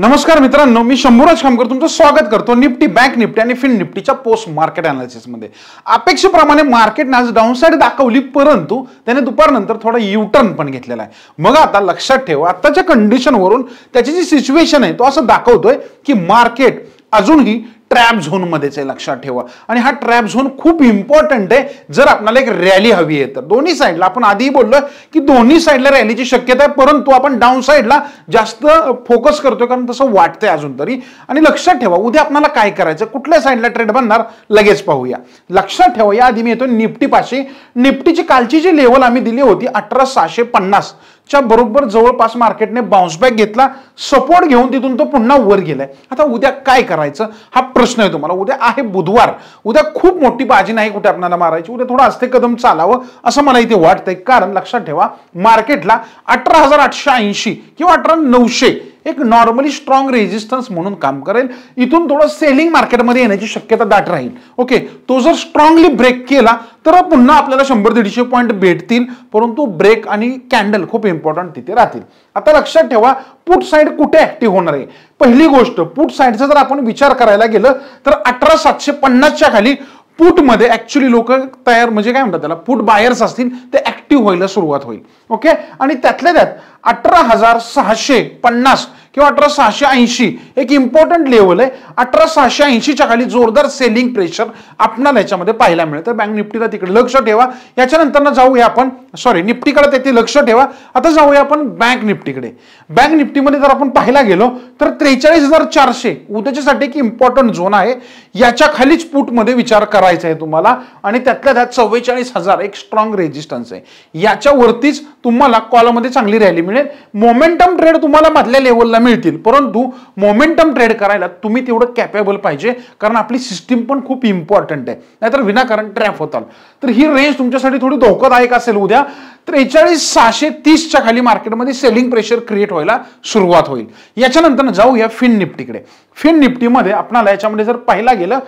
नमस्कार मित्रांनो मी शंभूराज खामकर तुमचं स्वागत करतो निफ्टी बँक निफ्टी आणि फिन निफ्टीच्या पोस्ट मार्केट अनालिसिसमध्ये अपेक्षेप्रमाणे मार्केटने आज डाऊनसाईड दाखवली परंतु त्याने दुपारनंतर थोडा युटर्न पण घेतलेला आहे मग आता लक्षात ठेवा आत्ताच्या कंडिशनवरून त्याची जी सिच्युएशन आहे तो असं दाखवतोय की मार्केट अजूनही ट्रॅप झोनमध्येच आहे लक्षात ठेवा आणि हा ट्रॅप झोन खूप इम्पॉर्टंट आहे जर आपल्याला एक रॅली हवी आहे तर दोन्ही साईडला आपण आधीही बोललो की दोन्ही साईडला रॅलीची शक्यता आहे परंतु आपण डाऊन साईडला जास्त फोकस करतोय कारण तसं वाटतंय अजून तरी आणि लक्षात ठेवा उद्या आपल्याला काय करायचं कुठल्या साईडला ट्रेड बनणार लगेच पाहूया लक्षात ठेवा या आधी मी येतो निफ्टी पाचशे निफ्टीची कालची जी लेवल आम्ही दिली होती अठरा सहाशे पन्नास च्या बरोबर जवळपास मार्केटने बाउन्सबॅक घेतला सपोर्ट घेऊन तिथून तो पुन्हा वर गेलाय आता उद्या काय करायचं हा प्रश्न आहे तुम्हाला उद्या आहे बुधवार उद्या खूप मोठी बाजी नाही कुठे आपल्याला मारायची उद्या थोडं असते कदम चालावं असं मला इथे वाटतंय कारण लक्षात ठेवा मार्केटला अठरा हजार आठशे ऐंशी किंवा अठरा नऊशे एक नॉर्मली स्ट्रॉंग रेजिस्टन्स म्हणून काम करेल इथून थोडं सेलिंग मार्केटमध्ये येण्याची शक्यता दाट राहील ओके तो जर स्ट्रॉंगली ब्रेक केला तर पुन्हा आपल्याला शंभर दीडशे पॉईंट भेटतील परंतु ब्रेक आणि कॅन्डल खूप इम्पॉर्टंट तिथे राहतील आता लक्षात ठेवा पुट साईड कुठे ऍक्टिव्ह होणार आहे पहिली गोष्ट पुट साईडचा जर आपण विचार करायला गेलं तर अठरा सातशे पन्नासच्या खाली पुटमध्ये ऍक्च्युली लोक तयार म्हणजे काय म्हणतात त्याला पुट बायर्स असतील ते ॲक्टिव्ह व्हायला सुरुवात होईल ओके आणि त्यातल्या त्यात अठरा हजार सहाशे पन्नास किंवा अठरा सहाशे ऐंशी एक इम्पॉर्टंट लेवल आहे अठरा सहाशे ऐंशीच्या खाली जोरदार सेलिंग प्रेशर आपणाला याच्यामध्ये पाहायला मिळेल तर बँक निफ्टीला तिकडे लक्ष ठेवा याच्यानंतर जाऊया आपण सॉरी निफ्टीकडे ते लक्ष ठेवा आता जाऊया आपण बँक निफ्टीकडे बँक निफ्टीमध्ये जर आपण पाहायला गेलो तर त्रेचाळीस हजार चारशे उद्याच्यासाठी एक इम्पॉर्टंट झोन आहे याच्या खालीच पुटमध्ये विचार करायचा आहे तुम्हाला आणि त्यातल्या त्यात चव्वेचाळीस हजार एक स्ट्रॉंग रेजिस्टन्स आहे याच्यावरतीच तुम्हाला कॉलमध्ये चांगली रॅली मिळेल मोमेंटम ट्रेड तुम्हाला मधल्या लेवलला मिळतील परंतु मोमेंटम ट्रेड करायला तुम्ही तेवढं कॅपेबल पाहिजे कारण आपली सिस्टीम पण खूप इम्पॉर्टंट आहे नाहीतर विनाकारण ट्रॅप होताल तर ही रेंज तुमच्यासाठी थोडी धोकादायक असेल उद्या त्रेचाळीस सहाशे तीसच्या खाली मार्केटमध्ये सेलिंग प्रेशर क्रिएट व्हायला सुरुवात होईल याच्यानंतर जाऊया फिन निफ्टीकडे फिन निफ्टीमध्ये आपणाला याच्यामध्ये जर पाहिला गेलं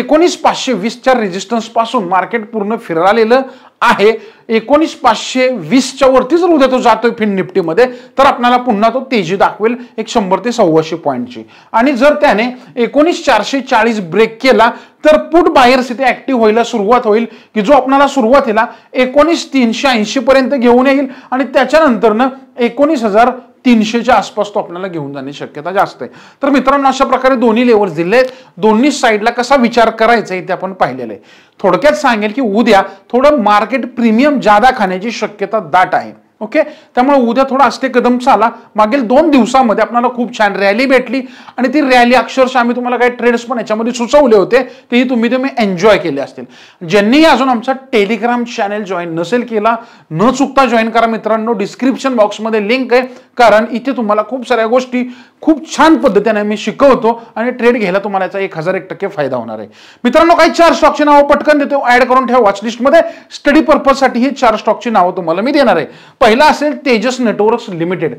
एकोणीस पाचशे वीसच्या रेजिस्टन्स पासून मार्केट पूर्ण फिरलेलं आहे एकोणीस पाचशे वीसच्या वरती जर उद्या तो जातोय फिन निफ्टीमध्ये तर आपल्याला पुन्हा तो तेजी दाखवेल एक शंभर ते सव्वाशे पॉईंटची आणि जर त्याने एकोणीस चारशे चाळीस ब्रेक केला तर पुट बाहेर इथे ऍक्टिव्ह व्हायला सुरुवात होईल की जो आपणाला सुरुवातीला एकोणीस तीनशे ऐंशी पर्यंत घेऊन येईल आणि त्याच्यानंतरनं एकोणीस हजार तीनशेच्या आसपास तो आपल्याला घेऊन जाण्याची शक्यता जास्त आहे तर मित्रांनो अशा प्रकारे दोन्ही लेवल्स दिले आहेत दोन्ही साईडला कसा विचार करायचा आहे ते आपण पाहिलेलं आहे थोडक्यात सांगेल की उद्या थोडं मार्केट प्रीमियम जादा खाण्याची शक्यता दाट आहे ओके त्यामुळे उद्या थोडा असते कदम चाला मागील दोन दिवसामध्ये आपल्याला खूप छान रॅली भेटली आणि ती रॅली अक्षरशः आम्ही तुम्हाला काही ट्रेड्स पण याच्यामध्ये सुचवले होते तेही तुम्ही मी एन्जॉय केले असतील ज्यांनीही अजून आमचा टेलिग्राम चॅनेल जॉईन नसेल केला न चुकता जॉईन करा मित्रांनो डिस्क्रिप्शन बॉक्समध्ये लिंक आहे कारण इथे तुम्हाला खूप साऱ्या गोष्टी खूप छान पद्धतीने मी शिकवतो आणि ट्रेड घ्यायला तुम्हाला याचा एक हजार एक टक्के फायदा होणार आहे मित्रांनो काही चार स्टॉकची नावं पटकन देतो ऍड करून ठेवा वॉचलिस्टमध्ये स्टडी पर्पजसाठी हे चार स्टॉकची नावं तुम्हाला मी देणार आहे पहिला असेल तेजस नेटवर्क्स लिमिटेड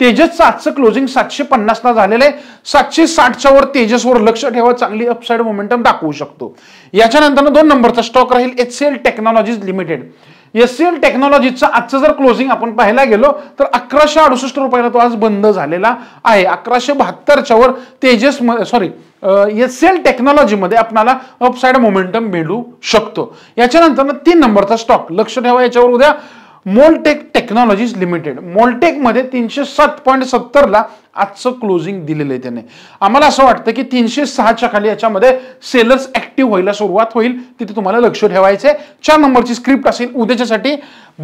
तेजसचं आजचं क्लोजिंग सातशे पन्नासला झालेलं आहे सातशे साठच्या वर तेजसवर लक्ष ठेवा चांगली अपसाईड मोमेंटम दाखवू शकतो याच्यानंतर दोन नंबरचा स्टॉक राहील H C L technologies limited S C L आजचं जर क्लोजिंग आपण पाहायला गेलो तर अकराशे अडुसष्ट रुपयाला तो आज बंद झालेला आहे अकराशे बहात्तरच्या वर Tejas sorry S C L टेक्नॉलॉजीमध्ये आपणाला अपसाईड मोमेंटम मिळू शकतो याच्यानंतर तीन नंबरचा स्टॉक लक्ष ठेवा याच्यावर उद्या मोलटेक टेक्नॉलॉजीज लिमिटेड मोलटेकमध्ये तीनशे सात पॉईंट सत्तरला आजचं क्लोजिंग दिलेलं आहे त्याने आम्हाला असं वाटतं की तीनशे सहाच्या खाली याच्यामध्ये सेलर्स ऍक्टिव्ह व्हायला सुरुवात होईल तिथे तुम्हाला लक्ष आहे चार नंबरची स्क्रिप्ट असेल उद्याच्यासाठी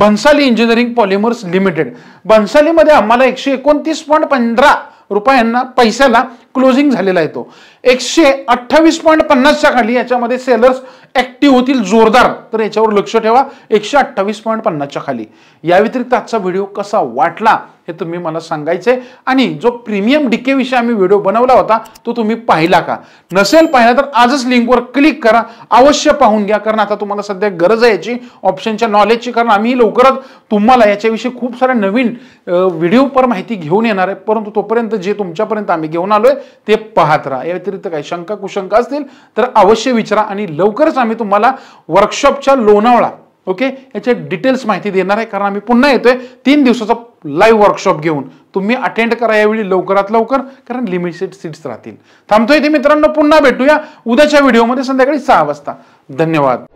भन्साली इंजिनिअरिंग पॉलिमर्स लिमिटेड भन्सालीमध्ये आम्हाला एकशे एकोणतीस पॉईंट पंधरा रुपयांना पैशाला क्लोजिंग झालेला येतो एकशे अठ्ठावीस पॉईंट पन्नासच्या खाली याच्यामध्ये सेलर्स ऍक्टिव्ह होतील जोरदार तर याच्यावर लक्ष ठेवा एकशे अठ्ठावीस पॉईंट पन्नासच्या खाली या व्यतिरिक्त आजचा व्हिडिओ कसा वाटला हे तुम्ही मला सांगायचे आणि जो प्रीमियम विषय आम्ही व्हिडिओ बनवला होता तो तुम्ही पाहिला का नसेल पाहिला तर आजच लिंकवर क्लिक करा अवश्य पाहून घ्या कारण आता तुम्हाला सध्या गरज आहे याची ऑप्शनच्या नॉलेजची कारण आम्ही लवकरच तुम्हाला याच्याविषयी खूप साऱ्या नवीन व्हिडिओ पर माहिती घेऊन येणार आहे परंतु तोपर्यंत जे तुमच्यापर्यंत आम्ही घेऊन आलोय ते पाहत राहा या व्यतिरिक्त काही शंका कुशंका असतील तर अवश्य विचारा आणि लवकरच आम्ही तुम्हाला वर्कशॉपच्या लोणावळा ओके याच्या डिटेल्स माहिती देणार आहे कारण आम्ही पुन्हा येतोय तीन दिवसाचा लाईव्ह वर्कशॉप घेऊन तुम्ही अटेंड करा यावेळी लवकरात लवकर कारण लिमिटेड सीट्स राहतील थांबतोय ते मित्रांनो पुन्हा भेटूया उद्याच्या व्हिडिओमध्ये संध्याकाळी सहा वाजता धन्यवाद